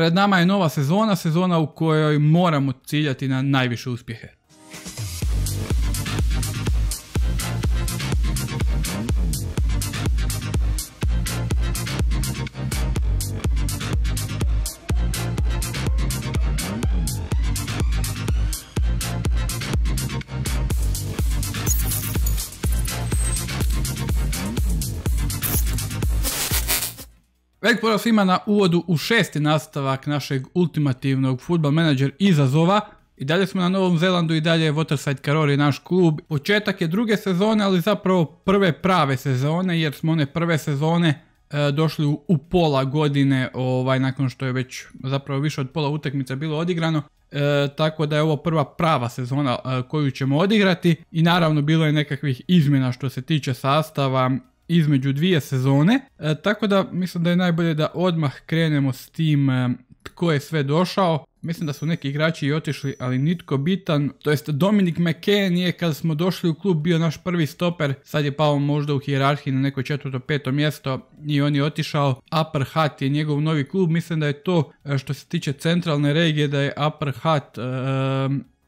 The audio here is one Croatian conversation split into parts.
Pred nama je nova sezona, sezona u kojoj moramo ciljati na najviše uspjehe. svima na uvodu u šesti nastavak našeg ultimativnog futbal menadžer izazova. I dalje smo na Novom Zelandu i dalje je Waterside Karori naš klub. Početak je druge sezone, ali zapravo prve prave sezone jer smo one prve sezone e, došli u, pola godine ovaj, nakon što je već zapravo više od pola utakmica bilo odigrano. E, tako da je ovo prva prava sezona e, koju ćemo odigrati i naravno bilo je nekakvih izmjena što se tiče sastava između dvije sezone, e, tako da mislim da je najbolje da odmah krenemo s tim e, tko je sve došao. Mislim da su neki igrači i otišli, ali nitko bitan. To jest Dominik McKen je kada smo došli u klub bio naš prvi stoper, sad je pao možda u hijerarhiji na neko četvrto, peto mjesto i on je otišao. Upper Hat je njegov novi klub, mislim da je to e, što se tiče centralne regije da je Upper Hat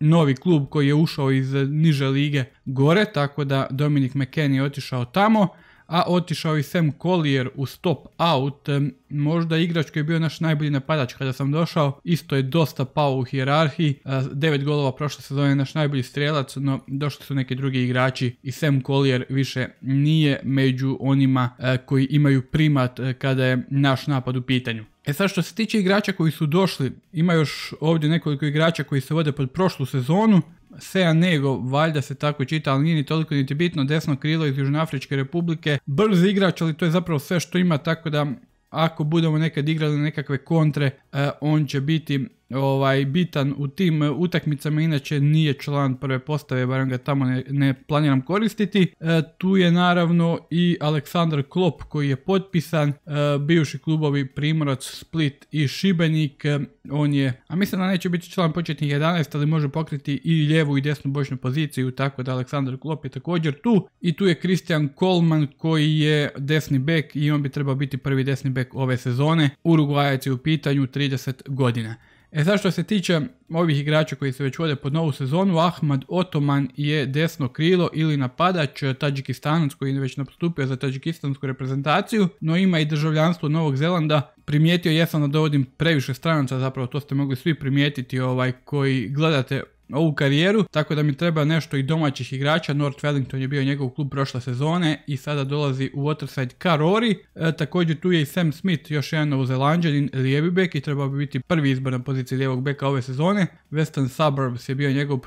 novi klub koji je ušao iz niže lige gore, tako da Dominik McKen je otišao tamo a otišao i Sam Collier u stop out, možda igrač koji je bio naš najbolji napadač kada sam došao, isto je dosta pao u hijerarhiji, 9 e, golova prošle sezone je naš najbolji strelac, no došli su neki drugi igrači i Sam Collier više nije među onima e, koji imaju primat e, kada je naš napad u pitanju. E sad što se tiče igrača koji su došli, ima još ovdje nekoliko igrača koji se vode pod prošlu sezonu, Sea Nego, valjda se tako čita, ali nije ni toliko niti bitno, desno krilo iz Južnoafričke republike, brz igrač, ali to je zapravo sve što ima, tako da ako budemo nekad igrali nekakve kontre, eh, on će biti ovaj, bitan u tim utakmicama, inače nije član prve postave, barem ga tamo ne, ne planiram koristiti. E, tu je naravno i Aleksandar Klop koji je potpisan, e, bivši klubovi Primorac, Split i Šibenik. E, on je, a mislim da neće biti član početnih 11, ali može pokriti i lijevu i desnu bočnu poziciju, tako da Aleksandar Klop je također tu. I tu je Kristijan Kolman koji je desni bek i on bi trebao biti prvi desni bek ove sezone. Urugvajac je u pitanju 30 godina. E sad što se tiče ovih igrača koji se već vode pod novu sezonu, Ahmad Otoman je desno krilo ili napadač e, Tadžikistanac koji je već nastupio za tadžikistansku reprezentaciju, no ima i državljanstvo Novog Zelanda. Primijetio jesam da dovodim previše stranaca, zapravo to ste mogli svi primijetiti ovaj koji gledate ovu karijeru, tako da mi treba nešto i domaćih igrača. North Wellington je bio njegov klub prošle sezone i sada dolazi u Waterside Karori. E, također tu je i Sam Smith, još jedan novozelanđanin, lijevi bek i trebao bi biti prvi izbor na poziciji lijevog beka ove sezone. Western Suburbs je bio njegov,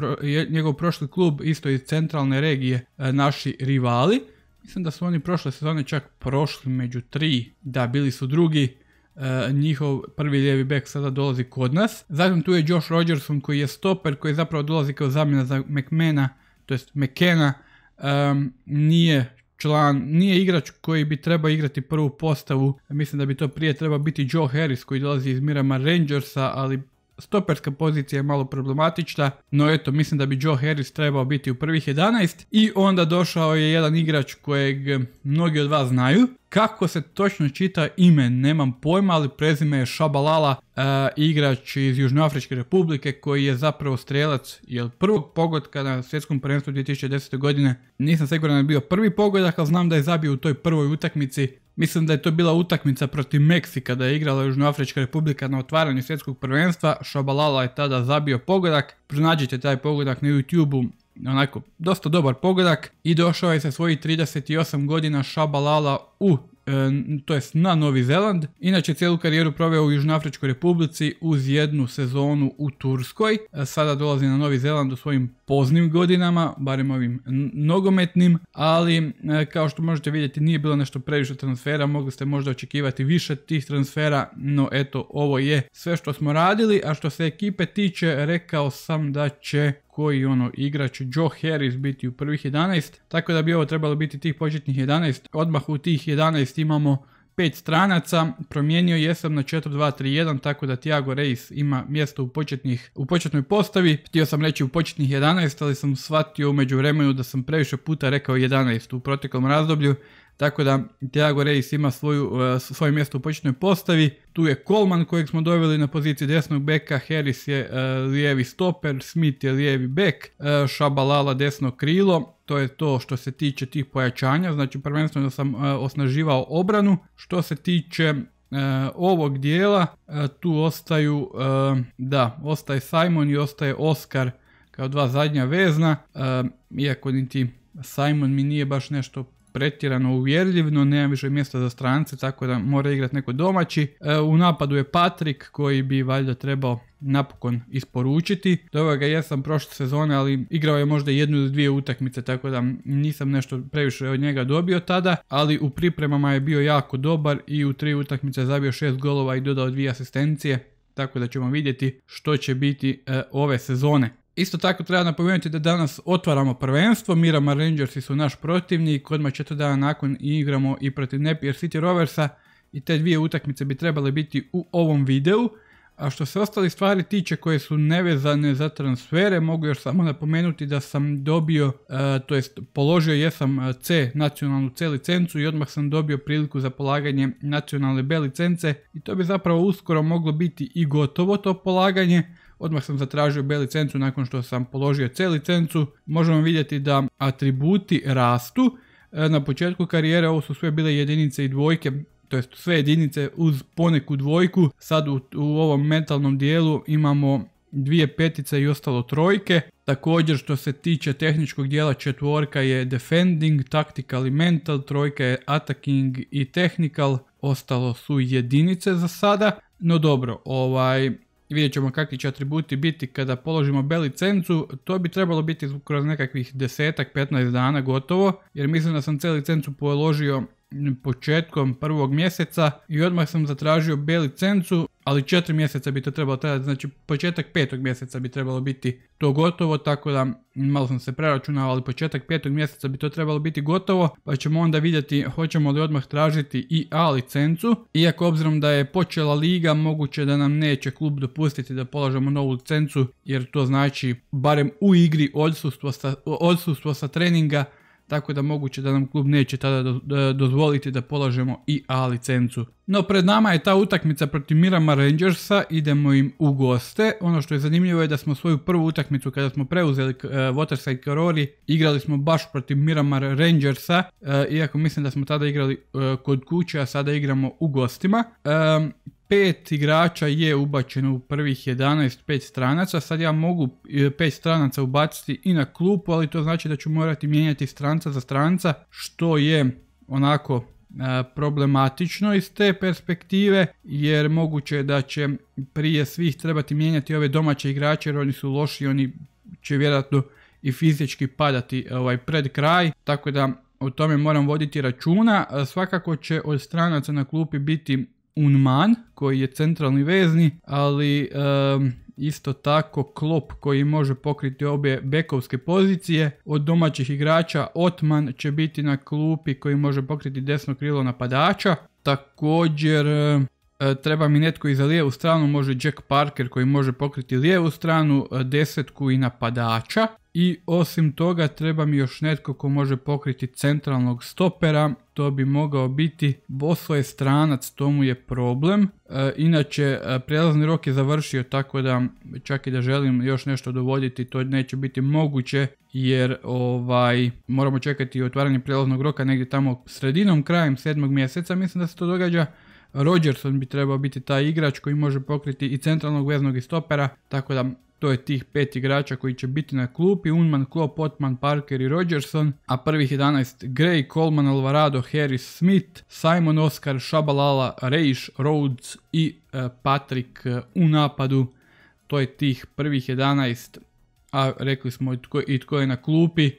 njegov prošli klub, isto iz centralne regije, e, naši rivali. Mislim da su oni prošle sezone čak prošli među tri, da bili su drugi E, njihov prvi lijevi bek sada dolazi kod nas. Zatim tu je Josh Rogerson koji je stoper koji zapravo dolazi kao zamjena za McMana, to jest McKenna Um, nije član, nije igrač koji bi trebao igrati prvu postavu. Mislim da bi to prije trebao biti Joe Harris koji dolazi iz Mirama Rangersa, ali Stoperska pozicija je malo problematična, no eto, mislim da bi Joe Harris trebao biti u prvih 11. I onda došao je jedan igrač kojeg mnogi od vas znaju. Kako se točno čita ime, nemam pojma, ali prezime je Shabalala, e, igrač iz Južnoafričke republike koji je zapravo strelac, jer prvog pogotka na svjetskom prvenstvu 2010. godine nisam siguran da je bio prvi pogodak, ali znam da je zabio u toj prvoj utakmici Mislim da je to bila utakmica protiv Meksika da je igrala Južnoafrička republika na otvaranju svjetskog prvenstva. Šabalala je tada zabio pogodak. Pronađite taj pogodak na YouTubeu onako dosta dobar pogodak i došao je sa svojih 38 godina Šabalala u to jest na Novi Zeland. Inače cijelu karijeru proveo u Južnoafričkoj republici uz jednu sezonu u Turskoj. E, sada dolazi na Novi Zeland u svojim poznim godinama, barem ovim nogometnim, ali e, kao što možete vidjeti nije bilo nešto previše transfera, mogli ste možda očekivati više tih transfera, no eto ovo je sve što smo radili, a što se ekipe tiče rekao sam da će koji ono igrač Joe Harris biti u prvih 11, tako da bi ovo trebalo biti tih početnih 11. Odmah u tih 11 imamo pet stranaca, promijenio jesam na 4-2-3-1, tako da Tiago Reis ima mjesto u, početnih, u početnoj postavi. Htio sam reći u početnih 11, ali sam shvatio umeđu vremenu da sam previše puta rekao 11 u proteklom razdoblju, tako da Tiago Reis ima svoju, uh, svoje mjesto u početnoj postavi. Tu je Coleman kojeg smo doveli na poziciji desnog beka, Harris je uh, lijevi stoper, Smith je lijevi bek, uh, desno krilo. To je to što se tiče tih pojačanja, znači prvenstveno sam uh, osnaživao obranu. Što se tiče ovog dijela, tu ostaju, da, ostaje Simon i ostaje Oscar kao dva zadnja vezna, iako niti Simon mi nije baš nešto pretjerano uvjerljivno, nema više mjesta za strance, tako da mora igrati neko domaći. E, u napadu je Patrik koji bi valjda trebao napokon isporučiti. Dobro ga jesam prošle sezone, ali igrao je možda jednu ili dvije utakmice, tako da nisam nešto previše od njega dobio tada, ali u pripremama je bio jako dobar i u tri utakmice zabio šest golova i dodao dvije asistencije, tako da ćemo vidjeti što će biti e, ove sezone. Isto tako treba napomenuti da danas otvaramo prvenstvo, Mirama Rangersi su naš protivnik, odmah četiri dana nakon igramo i protiv Napier City Roversa i te dvije utakmice bi trebale biti u ovom videu. A što se ostali stvari tiče koje su nevezane za transfere, mogu još samo napomenuti da sam dobio, e, to jest položio jesam e, C, nacionalnu C licencu i odmah sam dobio priliku za polaganje nacionalne B licence i to bi zapravo uskoro moglo biti i gotovo to polaganje, Odmah sam zatražio B licencu nakon što sam položio C licencu. Možemo vidjeti da atributi rastu. E, na početku karijere ovo su sve bile jedinice i dvojke, to jest sve jedinice uz poneku dvojku. Sad u, ovom mentalnom dijelu imamo dvije petice i ostalo trojke. Također što se tiče tehničkog dijela četvorka je defending, tactical i mental, trojka je attacking i technical, ostalo su jedinice za sada. No dobro, ovaj, Vidjet ćemo kakvi će atributi biti kada položimo B licencu, to bi trebalo biti kroz nekakvih desetak, 15 dana gotovo, jer mislim da sam C licencu položio početkom prvog mjeseca i odmah sam zatražio B licencu, ali četiri mjeseca bi to trebalo trajati, znači početak petog mjeseca bi trebalo biti to gotovo, tako da malo sam se preračunao, ali početak petog mjeseca bi to trebalo biti gotovo, pa ćemo onda vidjeti hoćemo li odmah tražiti i A licencu, iako obzirom da je počela liga, moguće da nam neće klub dopustiti da polažemo novu licencu, jer to znači barem u igri odsustvo odsustvo sa treninga, tako da moguće da nam klub neće tada dozvoliti da polažemo i A licencu no pred nama je ta utakmica protiv Mirama Rangersa, idemo im u goste. Ono što je zanimljivo je da smo svoju prvu utakmicu kada smo preuzeli uh, Waterside Karori, igrali smo baš protiv Mirama Rangersa, eh, iako mislim da smo tada igrali eh, kod kuće, a sada igramo u gostima. pet igrača je ubačeno u prvih 11, pet stranaca. Sad ja mogu pet stranaca ubaciti i na klupu, ali to znači da ću morati mijenjati stranca za stranca, što je onako E, problematično iz te perspektive jer moguće je da će prije svih trebati mijenjati ove domaće igrače jer oni su loši, oni će vjerojatno i fizički padati e, ovaj, pred kraj, tako da o tome moram voditi računa. E, svakako će od stranaca na klupi biti Unman koji je centralni vezni, ali isto tako klop koji može pokriti obje bekovske pozicije. Od domaćih igrača Otman će biti na klupi koji može pokriti desno krilo napadača. Također e, E, treba mi netko i za lijevu stranu, može Jack Parker koji može pokriti lijevu stranu, e, desetku i napadača. I osim toga treba mi još netko ko može pokriti centralnog stopera, to bi mogao biti Boso stranac, to mu je problem. E, inače, prijelazni rok je završio tako da čak i da želim još nešto dovoditi to neće biti moguće jer ovaj moramo čekati otvaranje prijelaznog roka negdje tamo sredinom, krajem sedmog mjeseca mislim da se to događa. Rodgerson bi trebao biti taj igrač koji može pokriti i centralnog veznog i stopera, tako da to je tih pet igrača koji će biti na klupi, Unman, Klopp, Otman, Parker i Rodgerson, a prvih 11 Gray, Coleman, Alvarado, Harris, Smith, Simon, Oscar, Shabalala, Reish, Rhodes i e, Patrick e, u napadu. To je tih prvih 11, a rekli smo i tko je na klupi.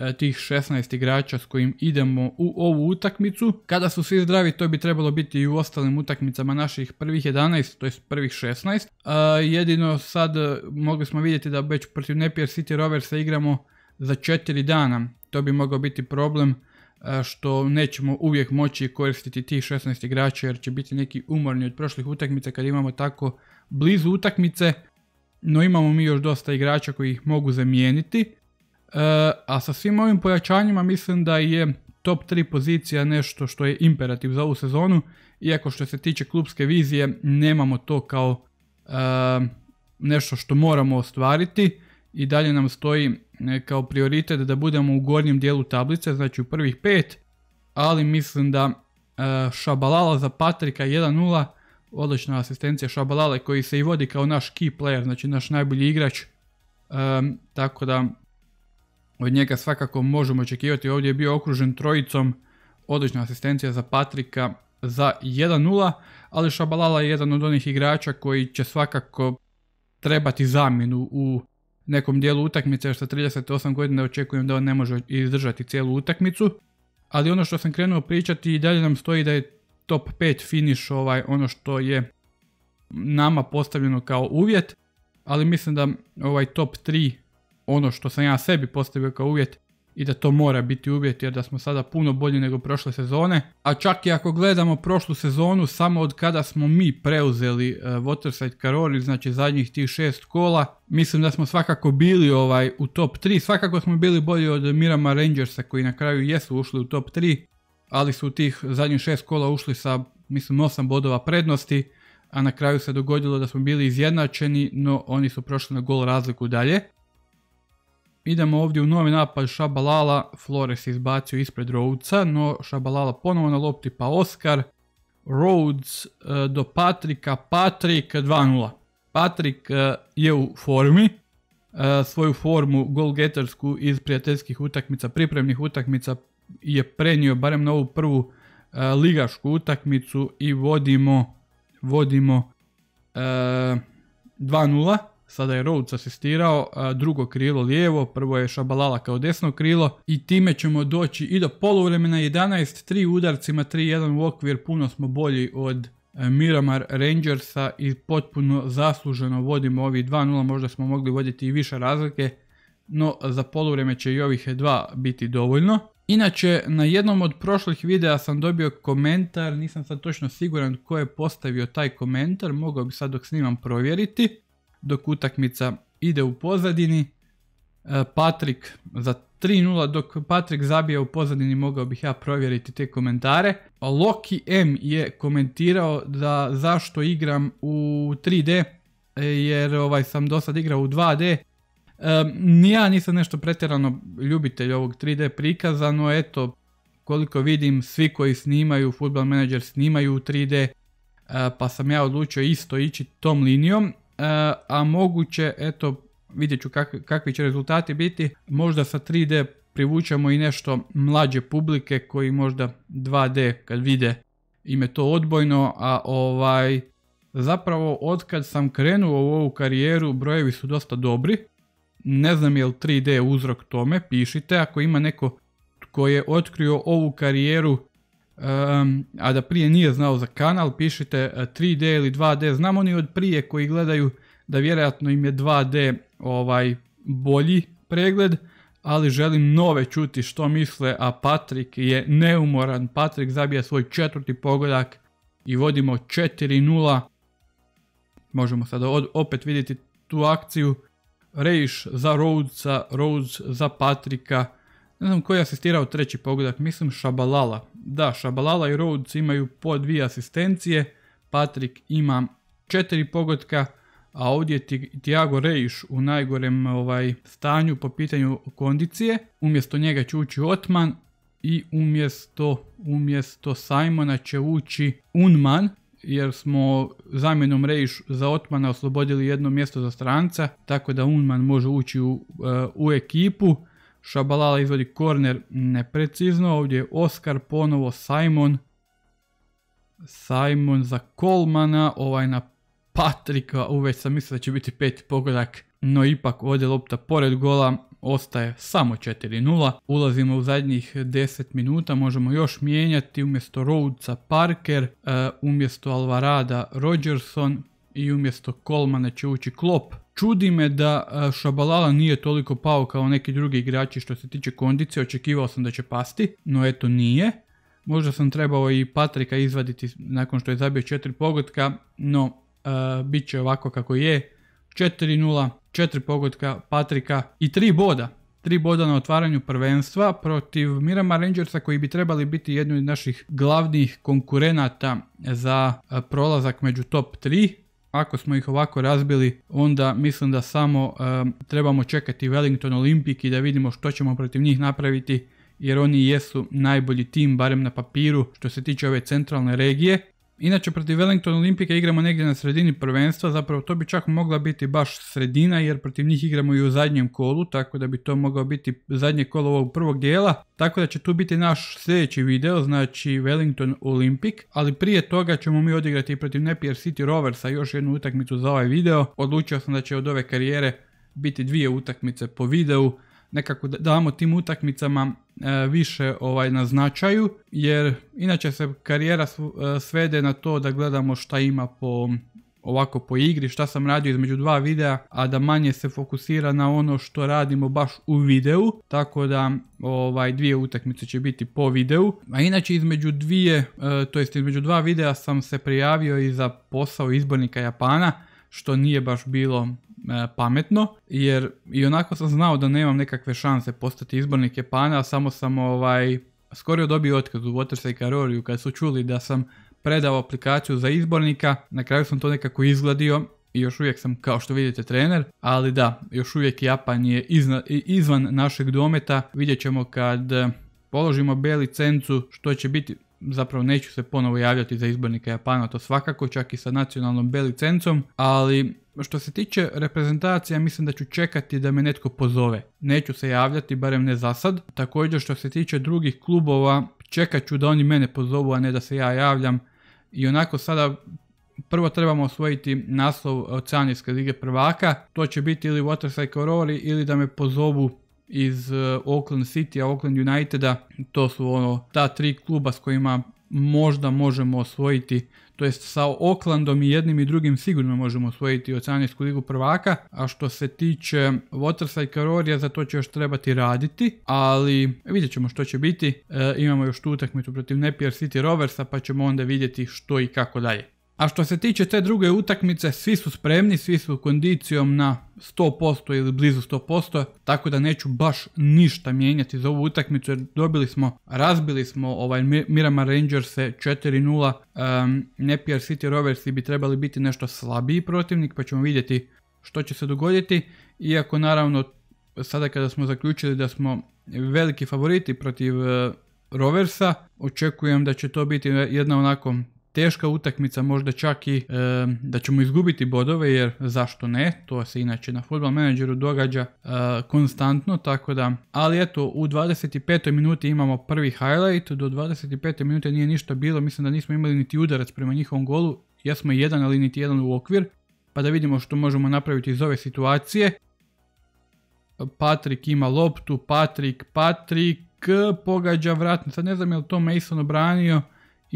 E, tih 16 igrača s kojim idemo u ovu utakmicu. Kada su svi zdravi to bi trebalo biti i u ostalim utakmicama naših prvih 11, to jest prvih 16. E, jedino sad e, mogli smo vidjeti da već protiv Napier City Roversa igramo za 4 dana. To bi mogao biti problem što nećemo uvijek moći koristiti tih 16 igrača jer će biti neki umorni od prošlih utakmica kad imamo tako blizu utakmice. No imamo mi još dosta igrača koji ih mogu zamijeniti. E, a sa svim ovim pojačanjima mislim da je top 3 pozicija nešto što je imperativ za ovu sezonu, iako što se tiče klubske vizije nemamo to kao e, nešto što moramo ostvariti i dalje nam stoji e, kao prioritet da budemo u gornjem dijelu tablice, znači u prvih pet, ali mislim da Šabalala za Patrika 1-0, odlična asistencija Šabalale koji se i vodi kao naš key player, znači naš najbolji igrač, tako da od njega svakako možemo očekivati. Ovdje je bio okružen trojicom. Odlična asistencija za Patrika za 1-0. Ali Šabalala je jedan od onih igrača koji će svakako trebati zamjenu u nekom dijelu utakmice. Jer sa 38 godina očekujem da on ne može izdržati cijelu utakmicu. Ali ono što sam krenuo pričati i dalje nam stoji da je top 5 finish ovaj, ono što je nama postavljeno kao uvjet. Ali mislim da ovaj top 3 ono što sam ja sebi postavio kao uvjet i da to mora biti uvjet jer da smo sada puno bolji nego prošle sezone. A čak i ako gledamo prošlu sezonu, samo od kada smo mi preuzeli uh, Waterside Karoli, znači zadnjih tih šest kola, mislim da smo svakako bili ovaj u top 3, svakako smo bili bolji od Mirama Rangersa koji na kraju jesu ušli u top 3, ali su u tih zadnjih šest kola ušli sa mislim 8 bodova prednosti, a na kraju se dogodilo da smo bili izjednačeni, no oni su prošli na gol razliku dalje. Idemo ovdje u novi napad Šabalala, Flores izbacio ispred Rhodesa, no Šabalala ponovo na lopti pa Oscar. Rhodes e, do Patrika, Patrik 2-0. E, Patrik je u formi, e, svoju formu golgetarsku iz prijateljskih utakmica, pripremnih utakmica je prenio barem na ovu prvu ligašku utakmicu i vodimo, vodimo 2-0. Sada je Rhodes asistirao, drugo krilo lijevo, prvo je Šabalala kao desno krilo i time ćemo doći i do poluvremena 11, 3 udarcima, 3-1 u okvir, puno smo bolji od e, Miramar Rangersa i potpuno zasluženo vodimo ovi 2-0, možda smo mogli voditi i više razlike, no za polovreme će i ovih 2 biti dovoljno. Inače, na jednom od prošlih videa sam dobio komentar, nisam sad točno siguran tko je postavio taj komentar, mogao bi sad dok snimam provjeriti dok utakmica ide u pozadini. E, Patrik za 3-0 dok Patrik zabija u pozadini mogao bih ja provjeriti te komentare. Loki M je komentirao da zašto igram u 3D e, jer ovaj sam do sad igrao u 2D. E, ja nisam nešto pretjerano ljubitelj ovog 3D prikaza, no eto koliko vidim svi koji snimaju Football Manager snimaju u 3D pa sam ja odlučio isto ići tom linijom E, a moguće, eto, vidjet ću kakvi će rezultati biti, možda sa 3D privučemo i nešto mlađe publike koji možda 2D kad vide im je to odbojno, a ovaj zapravo otkad sam krenuo u ovu karijeru brojevi su dosta dobri. Ne znam je li 3D uzrok tome, pišite ako ima neko tko je otkrio ovu karijeru a da prije nije znao za kanal, pišite 3D e, ili 2D. Znam oni od prije koji gledaju da vjerojatno im je 2D ovaj bolji pregled, ali želim nove čuti što misle, a Patrik je neumoran. Patrik zabija svoj četvrti pogodak i vodimo 4-0. Možemo sada opet vidjeti tu akciju. Rejš za Rhodesa, Rhodes za Patrika ne znam ko je asistirao treći pogodak, mislim Šabalala. Da, Šabalala i Rhodes imaju po dvije asistencije, Patrick ima četiri pogodka, a ovdje je Tiago Rejiš u najgorem ovaj, stanju po pitanju kondicije. Umjesto njega će ući Otman i umjesto, Simona će ući Unman jer smo zamjenom Rejiš za Otmana oslobodili jedno mjesto za stranca, tako da Unman može ući u eh, ekipu. Šabalala izvodi korner neprecizno, ovdje je Oskar ponovo Simon. Simon za Kolmana, ovaj na Patrika, uveć sam mislio da će biti peti pogodak, no ipak ovdje lopta pored gola, ostaje samo 4-0. Ulazimo u zadnjih 10 minuta, možemo još mijenjati umjesto Rhodesa Parker, eh, umjesto Alvarada Rogerson i umjesto Kolmana će ući Klopp. Čudi me da e, Šabalala nije toliko pao kao neki drugi igrači što se tiče kondicije, očekivao sam da će pasti, no eto nije. Možda sam trebao i Patrika izvaditi nakon što je zabio četiri pogotka, no e, bit će ovako kako je. 4-0, 4 pogotka Patrika i 3 boda. 3 boda na otvaranju prvenstva protiv Mirama Rangersa koji bi trebali biti jedni od naših glavnih konkurenata za e, prolazak među top 3. Ako smo ih ovako razbili, onda mislim da samo eh, trebamo čekati Wellington Olimpik i da vidimo što ćemo protiv njih napraviti jer oni jesu najbolji tim, barem na papiru, što se tiče ove centralne regije. Inače, protiv Wellington Olimpike igramo negdje na sredini prvenstva, zapravo to bi čak mogla biti baš sredina, jer protiv njih igramo i u zadnjem kolu, tako da bi to mogao biti zadnje kolo ovog prvog dijela. Tako da će tu biti naš sljedeći video, znači Wellington Olympic, ali prije toga ćemo mi odigrati protiv Napier City Roversa još jednu utakmicu za ovaj video. Odlučio sam da će od ove karijere biti dvije utakmice po videu, nekako damo tim utakmicama e, više ovaj na značaju jer inače se karijera e, svede na to da gledamo šta ima po ovako po igri, šta sam radio između dva videa, a da manje se fokusira na ono što radimo baš u videu, tako da ovaj dvije utakmice će biti po videu, a inače između dvije, e, to jest između dva videa sam se prijavio i za posao izbornika Japana, što nije baš bilo E, pametno, jer i onako sam znao da nemam nekakve šanse postati izbornik Japana, samo sam ovaj, skorio dobio otkaz u Watersa i Karoriju kad su čuli da sam predao aplikaciju za izbornika, na kraju sam to nekako izgledio i još uvijek sam kao što vidite trener, ali da, još uvijek Japan je izvan našeg dometa, vidjet ćemo kad e, položimo B licencu što će biti zapravo neću se ponovo javljati za izbornike Japana, to svakako, čak i sa nacionalnom belicencom. ali što se tiče reprezentacija, mislim da ću čekati da me netko pozove. Neću se javljati, barem ne za sad. Također što se tiče drugih klubova, čekat ću da oni mene pozovu, a ne da se ja javljam. I onako sada prvo trebamo osvojiti naslov Oceanijske lige prvaka. To će biti ili Waterside Corori, ili da me pozovu iz e, Auckland City, Auckland Uniteda, to su ono ta tri kluba s kojima možda možemo osvojiti to jest sa Oaklandom i jednim i drugim sigurno možemo osvojiti oceanijsku ligu prvaka, a što se tiče Waterside i Karorija za to će još trebati raditi, ali vidjet ćemo što će biti, e, imamo još tu utakmicu protiv Napier City Roversa pa ćemo onda vidjeti što i kako dalje. A što se tiče te druge utakmice, svi su spremni, svi su kondicijom na 100% ili blizu 100%, tako da neću baš ništa mijenjati za ovu utakmicu jer dobili smo, razbili smo ovaj Mirama Rangers 4-0, um, Napier City Roversi bi trebali biti nešto slabiji protivnik pa ćemo vidjeti što će se dogoditi, iako naravno sada kada smo zaključili da smo veliki favoriti protiv eh, Roversa, očekujem da će to biti jedna onako teška utakmica, možda čak i e, da ćemo izgubiti bodove jer zašto ne, to se inače na futbol menadžeru događa e, konstantno, tako da, ali eto u 25. minuti imamo prvi highlight, do 25. minute nije ništa bilo, mislim da nismo imali niti udarac prema njihovom golu, jesmo jedan ali niti jedan u okvir, pa da vidimo što možemo napraviti iz ove situacije. Patrik ima loptu, Patrik, Patrik, pogađa vratno, sad ne znam je li to Mason obranio,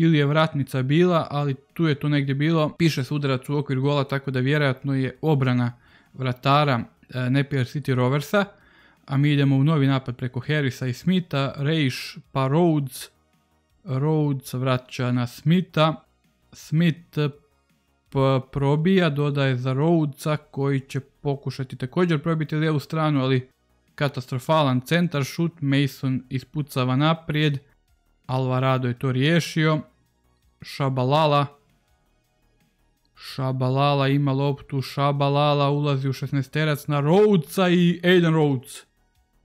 ili je vratnica bila, ali tu je to negdje bilo. Piše se udarac u okvir gola, tako da vjerojatno je obrana vratara e, Napier City Roversa. A mi idemo u novi napad preko Harrisa i Smitha, Reish pa Rhodes. Rhodes vraća na Smitha. Smith probija, dodaje za Rhodesa koji će pokušati također probiti lijevu stranu, ali katastrofalan centar šut, Mason ispucava naprijed, Alvarado je to riješio, Šabalala. Šabalala ima loptu, Šabalala ulazi u 16 terac na Rhodesa i Aiden Rhodes.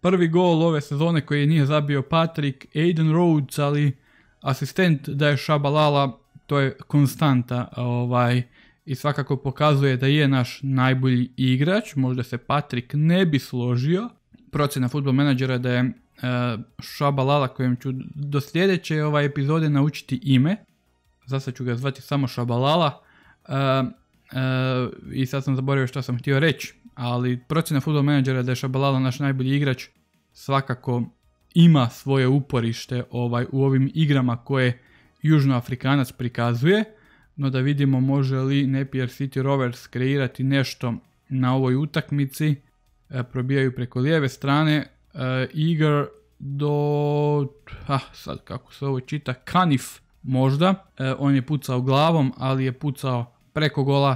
Prvi gol ove sezone koji nije zabio Patrick, Aiden Rhodes, ali asistent da je Šabalala, to je konstanta ovaj, i svakako pokazuje da je naš najbolji igrač, možda se Patrick ne bi složio. Procjena futbol menadžera da je e, Šabalala kojem ću do sljedeće ovaj epizode naučiti ime za sad ću ga zvati samo Šabalala. E, e, I sad sam zaboravio što sam htio reći, ali procjena futbol menadžera da je Šabalala naš najbolji igrač svakako ima svoje uporište ovaj u ovim igrama koje Južnoafrikanac prikazuje, no da vidimo može li Napier City Rovers kreirati nešto na ovoj utakmici. E, probijaju preko lijeve strane, e, Igor do, ah, sad kako se ovo čita, Kanif možda. E, on je pucao glavom, ali je pucao preko gola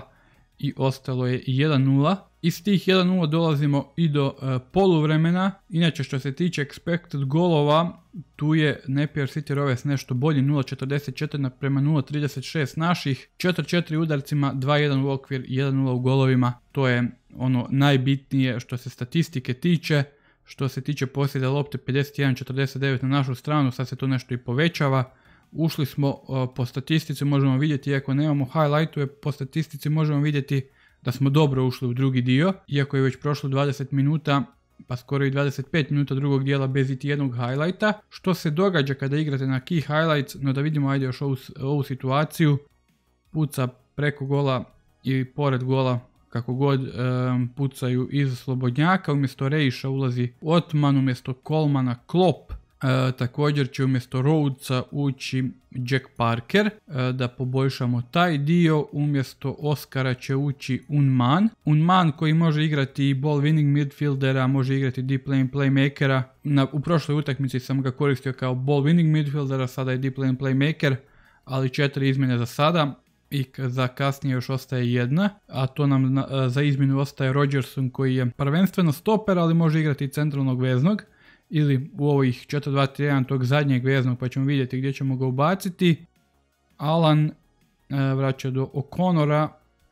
i ostalo je 1-0. Iz tih 1-0 dolazimo i do e, poluvremena. Inače što se tiče expected golova, tu je Napier City Roves nešto bolji 0.44 naprema 36 naših, 4-4 udarcima, 2-1 u okvir, 1-0 u golovima. To je ono najbitnije što se statistike tiče. Što se tiče posjeda lopte 51-49 na našu stranu, sad se to nešto i povećava ušli smo uh, po statistici, možemo vidjeti, iako nemamo highlightove, po statistici možemo vidjeti da smo dobro ušli u drugi dio, iako je već prošlo 20 minuta, pa skoro i 25 minuta drugog dijela bez iti jednog highlighta. Što se događa kada igrate na key highlights, no da vidimo ajde još ovu, situaciju, puca preko gola i pored gola kako god um, pucaju iz slobodnjaka, umjesto Rejiša ulazi Otman, umjesto Kolmana Klop, E, također će umjesto Rhodesa ući Jack Parker e, da poboljšamo taj dio, umjesto Oscara će ući Unman. Unman koji može igrati i ball winning midfieldera, može igrati deep lane playmakera. Na, u prošloj utakmici sam ga koristio kao ball winning midfieldera, sada je deep lane playmaker, ali četiri izmjene za sada i za kasnije još ostaje jedna, a to nam e, za izmjenu ostaje Rodgerson koji je prvenstveno stoper, ali može igrati i centralnog veznog ili u ovih 4-2-3-1 tog zadnjeg veznog pa ćemo vidjeti gdje ćemo ga ubaciti. Alan e, vraća do O'Connora,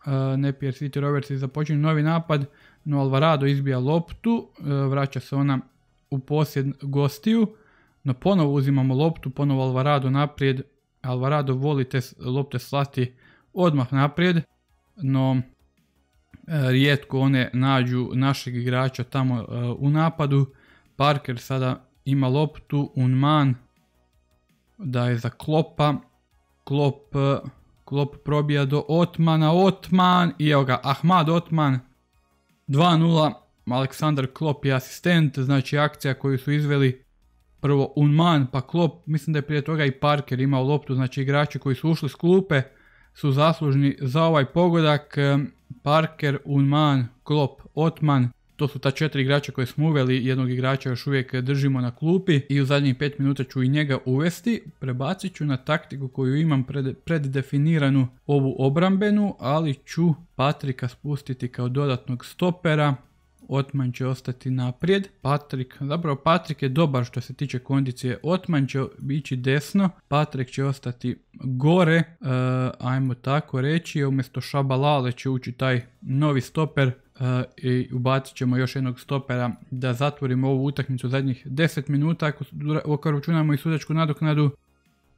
ne Napier City Roberts započinju novi napad, no Alvarado izbija loptu, e, vraća se ona u posjed gostiju, no ponovo uzimamo loptu, ponovo Alvarado naprijed, Alvarado voli te lopte slati odmah naprijed, no e, rijetko one nađu našeg igrača tamo u napadu, Parker sada ima loptu, Unman daje za Klopa, Klop, eh, Klop probija do Otmana, Otman i evo ga Ahmad Otman 2-0, Aleksandar Klop je asistent, znači akcija koju su izveli prvo Unman pa Klop, mislim da je prije toga i Parker imao loptu, znači igrači koji su ušli s klupe su zaslužni za ovaj pogodak, Parker, Unman, Klop, Otman to su ta četiri igrača koje smo uveli, jednog igrača još uvijek držimo na klupi i u zadnjih 5 minuta ću i njega uvesti. Prebacit ću na taktiku koju imam preddefiniranu ovu obrambenu, ali ću Patrika spustiti kao dodatnog stopera. Otman će ostati naprijed. Patrik, zapravo Patrik je dobar što se tiče kondicije. Otman će ići desno, Patrik će ostati gore, e, ajmo tako reći. Umjesto Šabalale će ući taj novi stoper E, i ubacit ćemo još jednog stopera da zatvorimo ovu utakmicu zadnjih 10 minuta ako, računamo i sudačku nadoknadu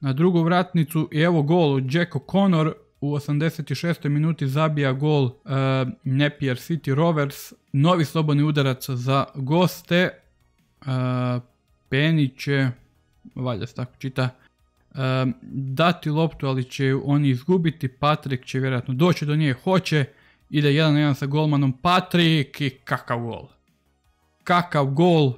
na drugu vratnicu i evo gol Jack O'Connor u 86. minuti zabija gol e, Nepier City Rovers novi slobodni udarac za goste e, Penny će valjda se tako čita dati loptu ali će oni izgubiti Patrick će vjerojatno doći do nje hoće ide jedan na jedan sa golmanom Patrik i kakav gol. Kakav gol.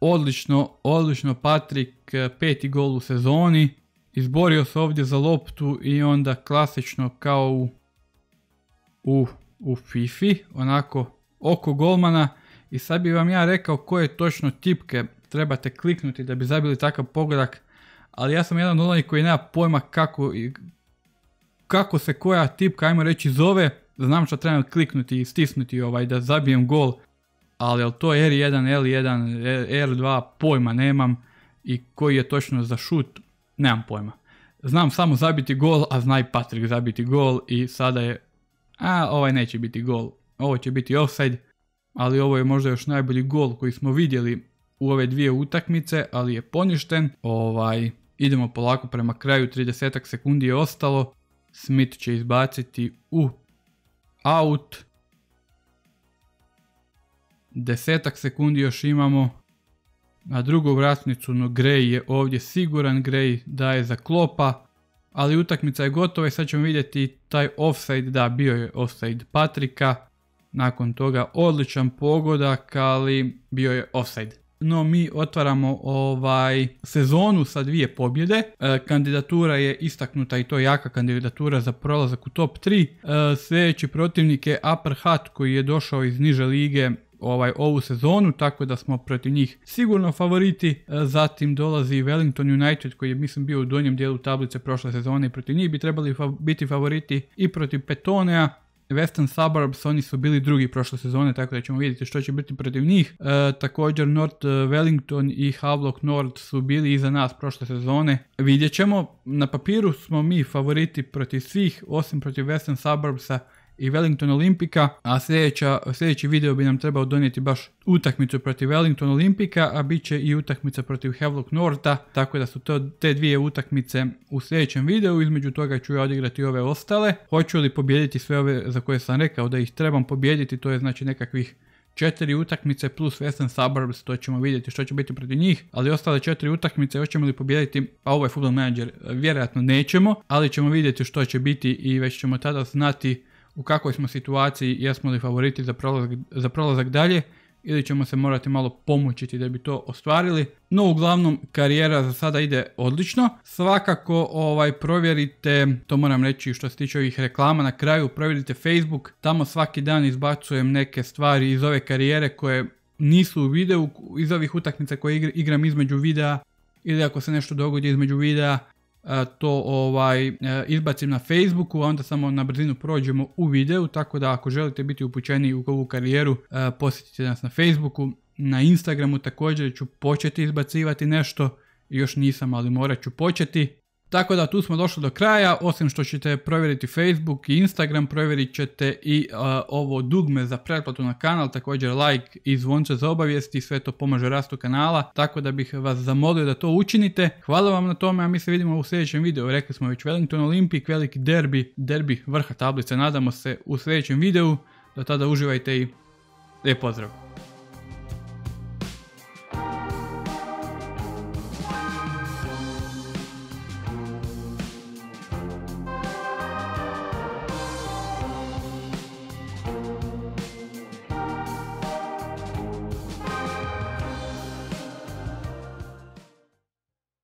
Odlično, odlično Patrik, eh, peti gol u sezoni. Izborio se ovdje za loptu i onda klasično kao u, u, u Fifi, onako oko golmana. I sad bi vam ja rekao koje točno tipke trebate kliknuti da bi zabili takav pogodak Ali ja sam jedan od onih koji nema pojma kako, kako se koja tipka, ajmo reći, zove, znam što trebam kliknuti i stisnuti ovaj da zabijem gol, ali to to R1, L1, R2, pojma nemam i koji je točno za šut, nemam pojma. Znam samo zabiti gol, a zna i Patrick zabiti gol i sada je, a ovaj neće biti gol, ovo će biti offside, ali ovo je možda još najbolji gol koji smo vidjeli u ove dvije utakmice, ali je poništen. Ovaj, idemo polako prema kraju, 30 sekundi je ostalo. Smith će izbaciti u out. Desetak sekundi još imamo. Na drugu vratnicu, no Gray je ovdje siguran. Gray daje za klopa. Ali utakmica je gotova i sad ćemo vidjeti taj offside. Da, bio je offside Patrika. Nakon toga odličan pogodak, ali bio je offside no mi otvaramo ovaj sezonu sa dvije pobjede. E, kandidatura je istaknuta i to jaka kandidatura za prolazak u top 3. E, sljedeći protivnik je Upper Hat koji je došao iz niže lige ovaj ovu sezonu, tako da smo protiv njih sigurno favoriti. E, zatim dolazi Wellington United koji je mislim bio u donjem dijelu tablice prošle sezone i protiv njih bi trebali biti favoriti i protiv Petonea Western Suburbs, oni su bili drugi prošle sezone, tako da ćemo vidjeti što će biti protiv njih. E, također North e, Wellington i Havlock North su bili iza nas prošle sezone. Vidjet ćemo, na papiru smo mi favoriti protiv svih, osim protiv Western Suburbsa, i Wellington Olimpika, a sljedeća, sljedeći video bi nam trebao donijeti baš utakmicu protiv Wellington Olimpika, a bit će i utakmica protiv Havelock Norta, tako da su to te dvije utakmice u sljedećem videu, između toga ću ja odigrati ove ostale. Hoću li pobijediti sve ove za koje sam rekao da ih trebam pobijediti, to je znači nekakvih četiri utakmice plus Western Suburbs, to ćemo vidjeti što će biti protiv njih, ali ostale četiri utakmice hoćemo li pobijediti, pa ovaj Football Manager vjerojatno nećemo, ali ćemo vidjeti što će biti i već ćemo tada znati u kakvoj smo situaciji, jesmo li favoriti za prolazak, za prolazak dalje ili ćemo se morati malo pomoćiti da bi to ostvarili. No uglavnom karijera za sada ide odlično. Svakako ovaj provjerite, to moram reći što se tiče ovih reklama na kraju, provjerite Facebook, tamo svaki dan izbacujem neke stvari iz ove karijere koje nisu u videu iz ovih utakmica koje igram između videa ili ako se nešto dogodi između videa E, to ovaj e, izbacim na Facebooku, a onda samo na brzinu prođemo u videu, tako da ako želite biti upućeni u ovu karijeru, e, posjetite nas na Facebooku, na Instagramu također ću početi izbacivati nešto, još nisam, ali morat ću početi. Tako da tu smo došli do kraja, osim što ćete provjeriti Facebook i Instagram, provjerit ćete i e, ovo dugme za pretplatu na kanal, također like i zvonce za obavijesti, sve to pomaže rastu kanala, tako da bih vas zamolio da to učinite. Hvala vam na tome, a mi se vidimo u sljedećem videu, rekli smo već Wellington Olympic, veliki derbi, derbi vrha tablice, nadamo se u sljedećem videu, do tada uživajte i lijep pozdrav!